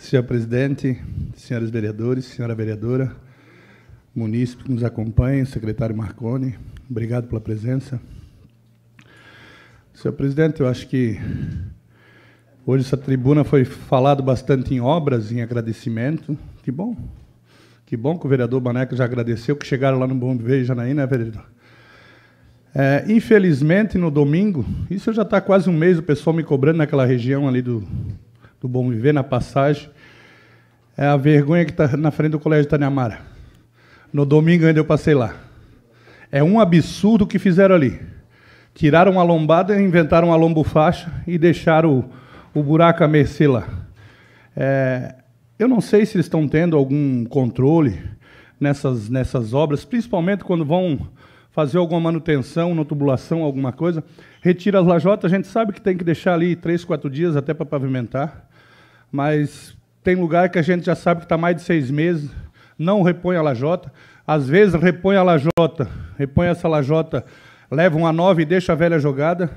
Senhor presidente, senhores vereadores, senhora vereadora, munícipe que nos acompanha, secretário Marconi, obrigado pela presença. Senhor presidente, eu acho que hoje essa tribuna foi falado bastante em obras, em agradecimento. Que bom. Que bom que o vereador Baneca já agradeceu, que chegaram lá no Bom Viver Janaí, né, vereador? É, infelizmente, no domingo, isso já está quase um mês, o pessoal me cobrando naquela região ali do do Bom Viver, na passagem, é a vergonha que está na frente do Colégio Taniamara. No domingo ainda eu passei lá. É um absurdo o que fizeram ali. Tiraram a lombada, inventaram a lombo-faixa e deixaram o, o buraco a mercê lá. É, eu não sei se eles estão tendo algum controle nessas, nessas obras, principalmente quando vão fazer alguma manutenção, uma tubulação, alguma coisa. Retira as lajotas, a gente sabe que tem que deixar ali três, quatro dias até para pavimentar mas tem lugar que a gente já sabe que está mais de seis meses, não repõe a lajota. Às vezes repõe a lajota, repõe essa lajota, leva uma nova e deixa a velha jogada.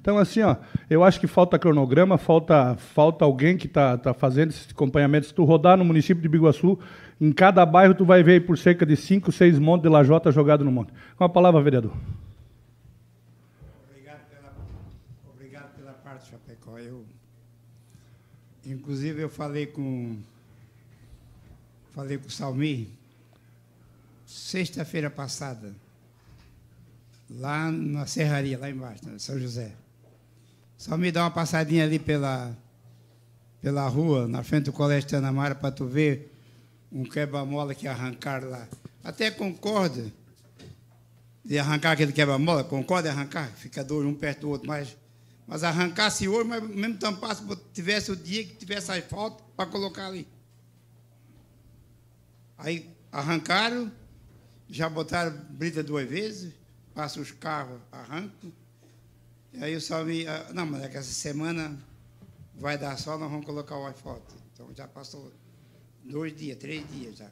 Então, assim, ó, eu acho que falta cronograma, falta, falta alguém que está tá fazendo esse acompanhamento. Se tu rodar no município de Biguaçu, em cada bairro tu vai ver por cerca de cinco, seis montes de lajota jogado no monte. Com a palavra, vereador. Inclusive eu falei com falei com o Salmi sexta-feira passada lá na serraria lá embaixo, em São José. Salmi dá uma passadinha ali pela pela rua, na frente do colégio Mara para tu ver um quebra-mola que arrancaram lá. Até concorda de arrancar aquele quebra-mola, concorda em arrancar, fica dois um perto do outro, mas mas arrancasse hoje, mas mesmo tampasse, tivesse o dia que tivesse as fotos para colocar ali. Aí arrancaram, já botaram brita duas vezes, passa os carros, arranco, E aí só vi, ah, não, mas é que essa semana vai dar sol, nós vamos colocar o iPhone. Então já passou dois dias, três dias já.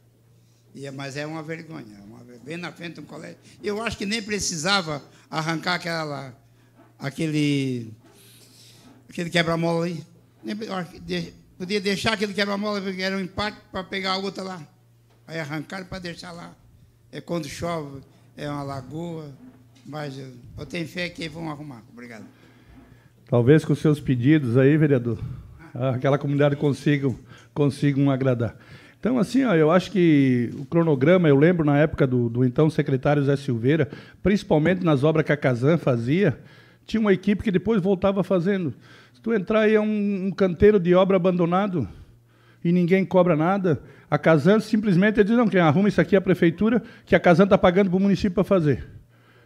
E, é, mas é uma vergonha, é uma, bem na frente de um colégio. Eu acho que nem precisava arrancar aquela, aquele aquele quebra-mola ali. Podia deixar aquele quebra-mola, porque era um empate, para pegar a outra lá. Aí arrancaram para deixar lá. É quando chove, é uma lagoa. Mas eu, tenho fé que vão arrumar. Obrigado. Talvez com seus pedidos aí, vereador, ah, aquela comunidade consiga, consigam agradar. Então, assim, ó, eu acho que o cronograma, eu lembro na época do, do então secretário Zé Silveira, principalmente nas obras que a Casan fazia, tinha uma equipe que depois voltava fazendo tu entrar aí é um, um canteiro de obra abandonado e ninguém cobra nada. A Casan simplesmente diz, não, quem arruma isso aqui é a prefeitura, que a Casan está pagando para o município para fazer.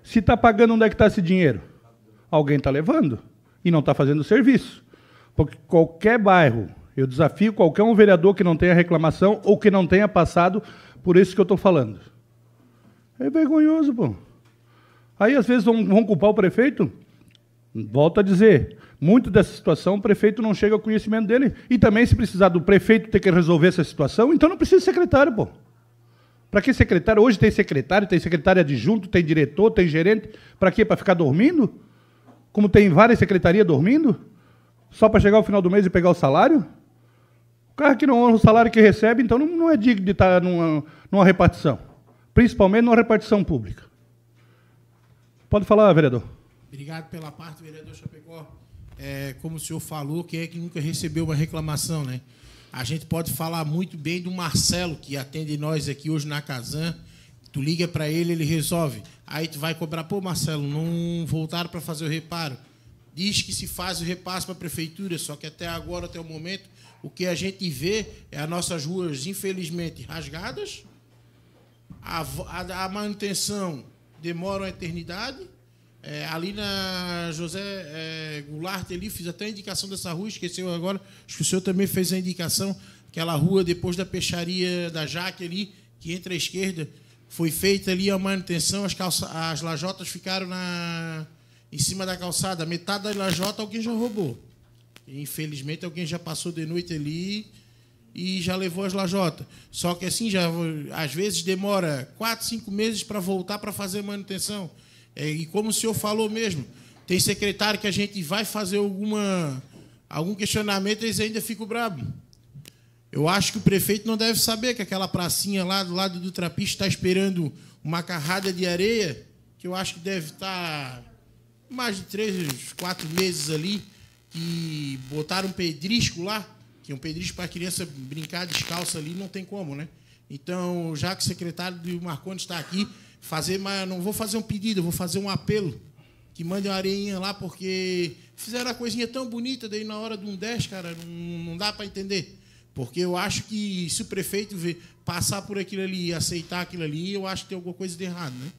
Se está pagando, onde é que está esse dinheiro? Alguém está levando e não está fazendo o serviço. Porque qualquer bairro, eu desafio qualquer um vereador que não tenha reclamação ou que não tenha passado por isso que eu estou falando. É vergonhoso, pô. Aí, às vezes, vão, vão culpar o prefeito Volto a dizer, muito dessa situação o prefeito não chega ao conhecimento dele. E também, se precisar do prefeito ter que resolver essa situação, então não precisa de secretário, pô. Para que secretário? Hoje tem secretário, tem secretário adjunto, tem diretor, tem gerente. Para quê? Para ficar dormindo? Como tem várias secretarias dormindo? Só para chegar ao final do mês e pegar o salário? O cara que não honra o salário que recebe, então não, não é digno de estar tá numa, numa repartição. Principalmente numa repartição pública. Pode falar, vereador. Obrigado pela parte, vereador Chapecó. É, como o senhor falou, quem é que nunca recebeu uma reclamação, né? A gente pode falar muito bem do Marcelo, que atende nós aqui hoje na Casan. Tu liga para ele, ele resolve. Aí tu vai cobrar, pô, Marcelo, não voltaram para fazer o reparo. Diz que se faz o repasse para a prefeitura, só que até agora, até o momento, o que a gente vê é as nossas ruas, infelizmente, rasgadas, a, a, a manutenção demora uma eternidade é, ali na José é, Goulart, ali, fiz até a indicação dessa rua, esqueceu agora. Acho que o senhor também fez a indicação. Aquela rua depois da peixaria da Jaque ali, que entra à esquerda, foi feita ali a manutenção, as, calça, as lajotas ficaram na, em cima da calçada. Metade da lajota alguém já roubou. Infelizmente, alguém já passou de noite ali e já levou as lajotas. Só que assim, já, às vezes demora quatro, cinco meses para voltar para fazer manutenção. É, e como o senhor falou mesmo, tem secretário que a gente vai fazer alguma, algum questionamento, eles ainda ficam brabo. Eu acho que o prefeito não deve saber que aquela pracinha lá do lado do trapiche está esperando uma carrada de areia, que eu acho que deve estar mais de três, quatro meses ali, que botaram um pedrisco lá, que é um pedrisco para a criança brincar descalça ali, não tem como, né? Então, já que o secretário do Marconi está aqui, fazer, mas não vou fazer um pedido, vou fazer um apelo. Que mande uma areinha lá, porque fizeram a coisinha tão bonita, daí na hora de um 10, cara, não, não dá para entender. Porque eu acho que se o prefeito ver passar por aquilo ali e aceitar aquilo ali, eu acho que tem alguma coisa de errado, né?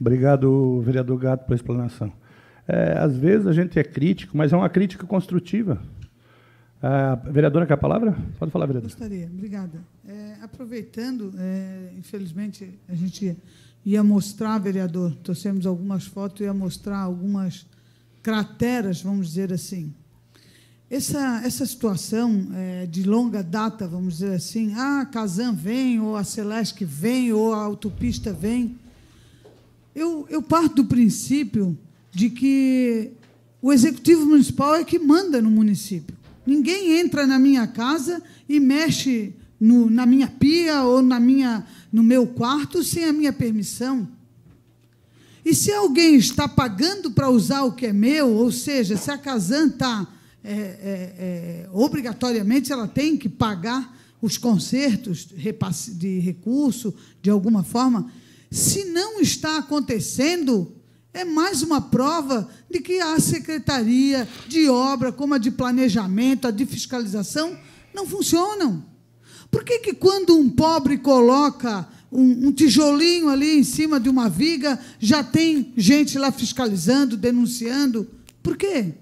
Obrigado, vereador Gato, pela explanação. É, às vezes a gente é crítico, mas é uma crítica construtiva. A vereadora quer a palavra? Pode falar, vereadora. Gostaria, obrigada. É, aproveitando, é, infelizmente, a gente ia mostrar, vereador, trouxemos algumas fotos, ia mostrar algumas crateras, vamos dizer assim. Essa, essa situação é, de longa data, vamos dizer assim, ah, a Kazan vem, ou a Celeste vem, ou a autopista vem, eu, eu parto do princípio de que o executivo municipal é que manda no município. Ninguém entra na minha casa e mexe no, na minha pia ou na minha, no meu quarto sem a minha permissão. E se alguém está pagando para usar o que é meu, ou seja, se a Kazan está é, é, é, obrigatoriamente ela tem que pagar os consertos de recurso de alguma forma, se não está acontecendo, é mais uma prova de que a secretaria de obra, como a de planejamento, a de fiscalização, não funcionam. Por que, que quando um pobre coloca um, um, tijolinho ali em cima de uma viga, já tem gente lá fiscalizando, denunciando? Por quê?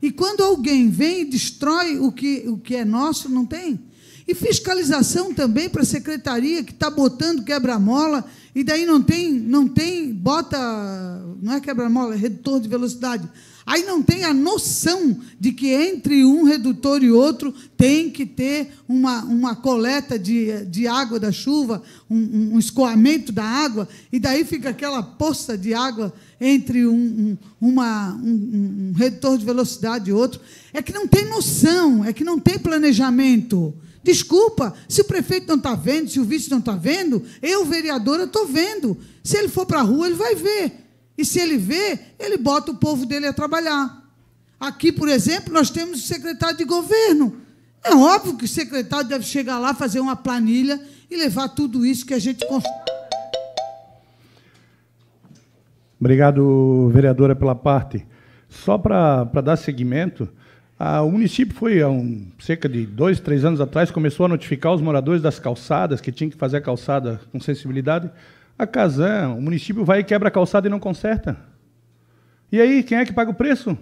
E quando alguém vem e destrói o que, o que é nosso, não tem? E fiscalização também para a secretaria que está botando quebra-mola e daí não tem, não tem, bota, não é quebra-mola, é redutor de velocidade. Aí não tem a noção de que entre um redutor e outro tem que ter uma, uma coleta de, de água da chuva, um, um escoamento da água, e daí fica aquela poça de água entre um, um, uma, um, um redutor de velocidade e outro. É que não tem noção, é que não tem planejamento. Desculpa, se o prefeito não está vendo, se o vice não está vendo, eu, vereadora, estou vendo. Se ele for para a rua, ele vai ver. E se ele vê, ele bota o povo dele a trabalhar. Aqui, por exemplo, nós temos o secretário de governo. É óbvio que o secretário deve chegar lá, fazer uma planilha e levar tudo isso que a gente Obrigado, vereadora, pela parte. Só para dar seguimento, o município foi há um, cerca de dois, três anos atrás, começou a notificar os moradores das calçadas, que tinham que fazer a calçada com sensibilidade. A Casan, o município vai e quebra a calçada e não conserta. E aí, quem é que paga o preço?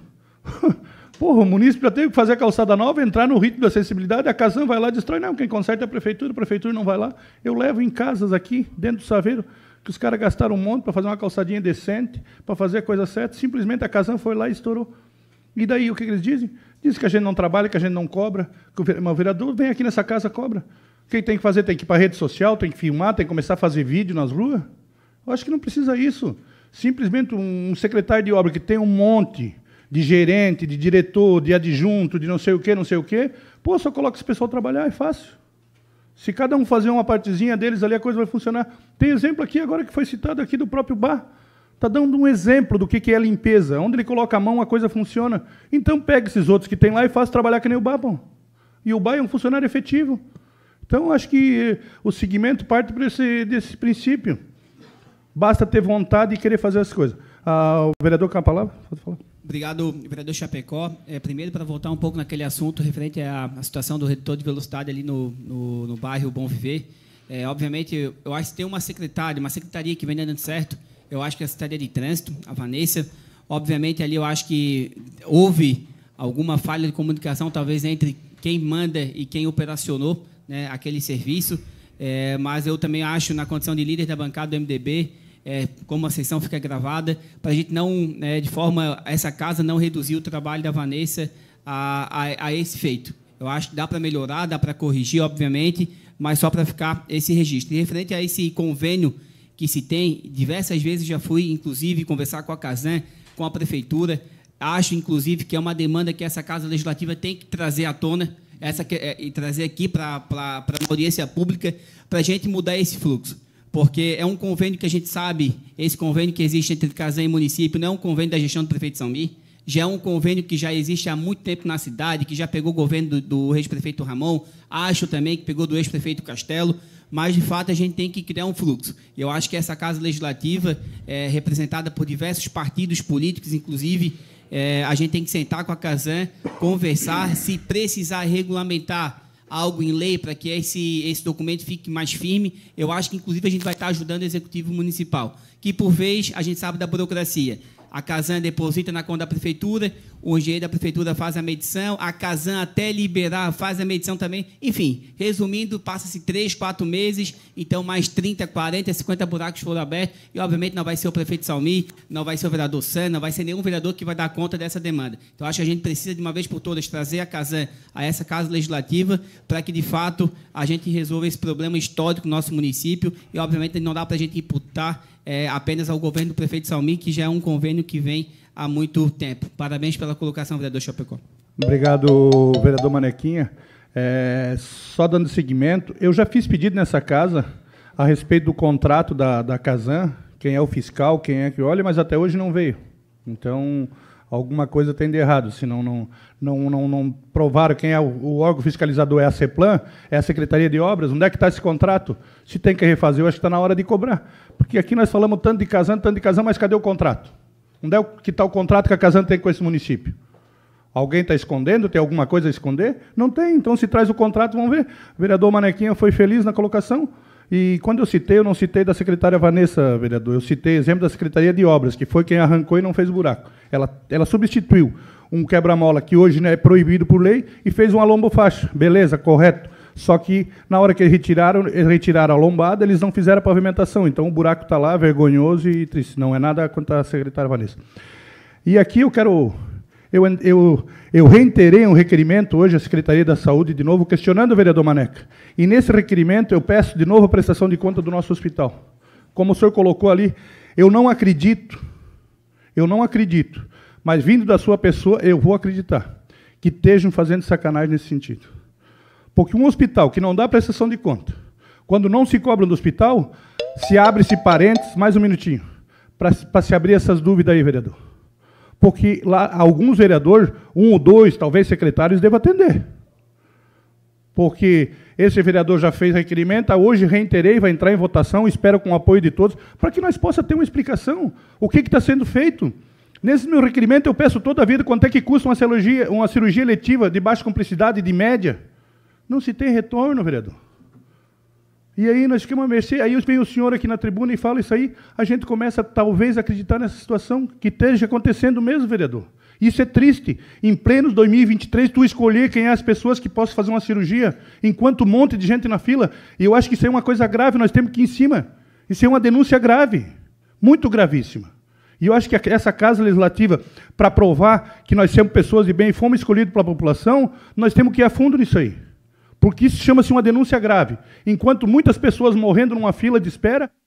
Porra, o município já teve que fazer a calçada nova, entrar no ritmo da sensibilidade, a Casan vai lá e destrói. Não, quem conserta é a prefeitura, a prefeitura não vai lá. Eu levo em casas aqui, dentro do saveiro, que os caras gastaram um monte para fazer uma calçadinha decente, para fazer a coisa certa. Simplesmente a Casan foi lá e estourou. E daí, o que, que eles dizem? Diz que a gente não trabalha, que a gente não cobra. Que o vereador vem aqui nessa casa, cobra. Quem tem que fazer tem que ir para a rede social, tem que filmar, tem que começar a fazer vídeo nas ruas. Eu acho que não precisa isso. Simplesmente um secretário de obra que tem um monte de gerente, de diretor, de adjunto, de não sei o quê, não sei o quê, pô, só coloca esse pessoal trabalhar, é fácil. Se cada um fazer uma partezinha deles ali, a coisa vai funcionar. Tem exemplo aqui agora que foi citado aqui do próprio bar. Está dando um exemplo do que, que é limpeza. Onde ele coloca a mão, a coisa funciona. Então pega esses outros que tem lá e faz trabalhar que nem o Babon. E o Bai é um funcionário efetivo. Então acho que eh, o segmento parte desse, desse princípio. Basta ter vontade e querer fazer as coisas. Ah, o vereador com a palavra? Pode falar. Obrigado, vereador Chapecó. É, primeiro, para voltar um pouco naquele assunto referente à, à situação do redutor de velocidade ali no, no, no bairro Bom Viver. É, obviamente, eu acho que tem uma secretária, uma secretaria que vem dando certo, eu acho que a Secretaria de Trânsito, a Vanessa, obviamente ali eu acho que houve alguma falha de comunicação, talvez entre quem manda e quem operacionou né, aquele serviço, é, mas eu também acho, na condição de líder da bancada do MDB, é, como a sessão fica gravada, para a gente não, né, de forma, essa casa não reduzir o trabalho da Vanessa a, a, a esse feito. Eu acho que dá para melhorar, dá para corrigir, obviamente, mas só para ficar esse registro. E referente a esse convênio que se tem. Diversas vezes já fui, inclusive, conversar com a Casan, com a prefeitura. Acho, inclusive, que é uma demanda que essa Casa Legislativa tem que trazer à tona essa que, é, e trazer aqui para a audiência pública para a gente mudar esse fluxo. Porque é um convênio que a gente sabe, esse convênio que existe entre Casan e município, não é um convênio da gestão do prefeito São Mir, já é um convênio que já existe há muito tempo na cidade, que já pegou o governo do, do ex-prefeito Ramon, acho também que pegou do ex-prefeito Castelo, mas de fato a gente tem que criar um fluxo. Eu acho que essa casa legislativa, é, representada por diversos partidos políticos, inclusive, é, a gente tem que sentar com a Casan, conversar, se precisar regulamentar algo em lei para que esse, esse documento fique mais firme. Eu acho que, inclusive, a gente vai estar ajudando o Executivo Municipal que, por vez, a gente sabe da burocracia. A Casan deposita na conta da prefeitura, o engenheiro da prefeitura faz a medição, a Casan até liberar faz a medição também. Enfim, resumindo, passa-se três, quatro meses, então mais 30, 40, 50 buracos foram abertos, e obviamente não vai ser o prefeito Salmi, não vai ser o vereador San, não vai ser nenhum vereador que vai dar conta dessa demanda. Então acho que a gente precisa, de uma vez por todas, trazer a Casan a essa casa legislativa para que, de fato, a gente resolva esse problema histórico do nosso município, e obviamente não dá para a gente imputar é, apenas ao governo do prefeito Salmi, que já é um convênio que vem há muito tempo. Parabéns pela colocação, vereador Chapecó. Obrigado, vereador Manequinha. É, só dando seguimento, eu já fiz pedido nessa casa a respeito do contrato da, da Casan, quem é o fiscal, quem é que olha, mas até hoje não veio. Então, alguma coisa tem de errado, se não, não, não, não, não provaram quem é o, o, órgão fiscalizador, é a CEPLAN, é a Secretaria de Obras, onde é que está esse contrato? Se tem que refazer, eu acho que está na hora de cobrar. Porque aqui nós falamos tanto de Casan, tanto de Casan, mas cadê o contrato? Onde é que está o contrato que a Casan tem com esse município? Alguém está escondendo? Tem alguma coisa a esconder? Não tem, então se traz o contrato, vamos ver. O vereador Manequinha foi feliz na colocação. E quando eu citei, eu não citei da secretária Vanessa, vereador, eu citei exemplo da Secretaria de Obras, que foi quem arrancou e não fez buraco. Ela, ela substituiu um quebra-mola que hoje né, é proibido por lei e fez uma lombofaixa. Beleza, correto. Só que na hora que eles retiraram, retiraram a lombada, eles não fizeram a pavimentação. Então o buraco está lá, vergonhoso e triste. Não é nada quanto a secretária Vanessa. E aqui eu quero. Eu, eu, eu reiterei um requerimento hoje à Secretaria da Saúde, de novo, questionando o vereador Maneca. E nesse requerimento eu peço de novo a prestação de conta do nosso hospital. Como o senhor colocou ali, eu não acredito eu não acredito, mas vindo da sua pessoa, eu vou acreditar que estejam fazendo sacanagem nesse sentido. Porque um hospital que não dá prestação de conta, quando não se cobra do hospital, se abre-se parênteses, mais um minutinho, para se abrir essas dúvidas aí, vereador. Porque lá alguns vereadores, um ou dois, talvez secretários, devam atender porque esse vereador já fez requerimento, hoje reinterei, vai entrar em votação, espero com o apoio de todos, para que nós possa ter uma explicação, o que está sendo feito. Nesse meu requerimento, eu peço toda a vida quanto é que custa uma cirurgia, uma cirurgia eletiva de baixa complexidade, de média. Não se tem retorno, vereador. E aí nós ficamos a mercê, aí vem o senhor aqui na tribuna e fala isso aí, a gente começa talvez a acreditar nessa situação que esteja acontecendo mesmo, vereador. Isso é triste. Em plenos 2023, tu escolher quem é as pessoas que possam fazer uma cirurgia, enquanto um monte de gente na fila. E eu acho que isso é uma coisa grave, nós temos que ir em cima. Isso é uma denúncia grave, muito gravíssima. E eu acho que essa Casa Legislativa, para provar que nós somos pessoas de bem e fomos escolhidos pela população, nós temos que ir a fundo nisso aí. Porque isso chama-se uma denúncia grave. Enquanto muitas pessoas morrendo numa fila de espera,